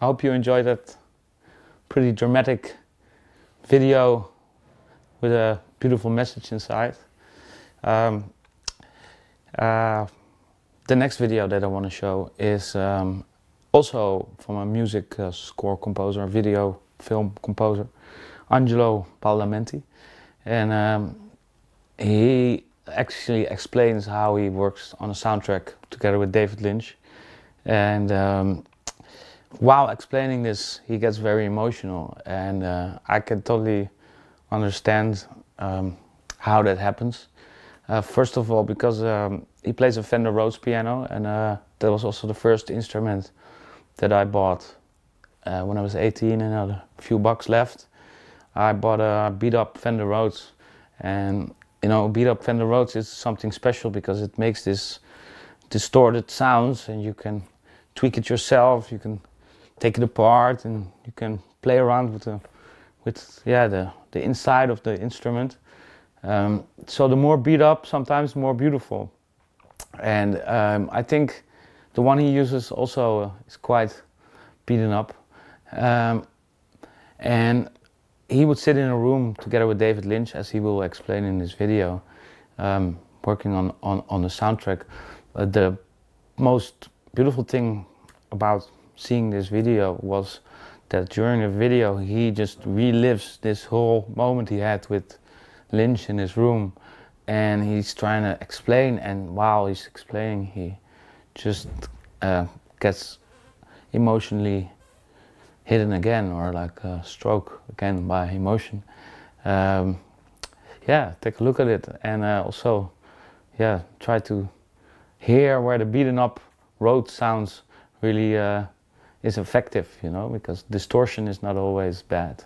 I hope you enjoyed that pretty dramatic video with a beautiful message inside. Um, uh, the next video that I want to show is um, also from a music uh, score composer, video film composer, Angelo Paolamenti. And um, he actually explains how he works on a soundtrack together with David Lynch. And um, while explaining this, he gets very emotional, and uh, I can totally understand um, how that happens. Uh, first of all, because um, he plays a Fender Rhodes piano, and uh, that was also the first instrument that I bought uh, when I was 18 and had a few bucks left. I bought a beat up Fender Rhodes, and you know, beat up Fender Rhodes is something special because it makes this distorted sounds, and you can tweak it yourself. You can take it apart and you can play around with the with yeah the the inside of the instrument. Um, so the more beat up, sometimes more beautiful. And um, I think the one he uses also uh, is quite beaten up. Um, and he would sit in a room together with David Lynch, as he will explain in this video, um, working on, on, on the soundtrack. Uh, the most beautiful thing about seeing this video was that during the video he just relives this whole moment he had with Lynch in his room and he's trying to explain and while he's explaining he just uh, gets emotionally hidden again or like a stroke again by emotion um, yeah take a look at it and uh, also yeah try to hear where the beaten up road sounds really uh, is effective, you know, because distortion is not always bad.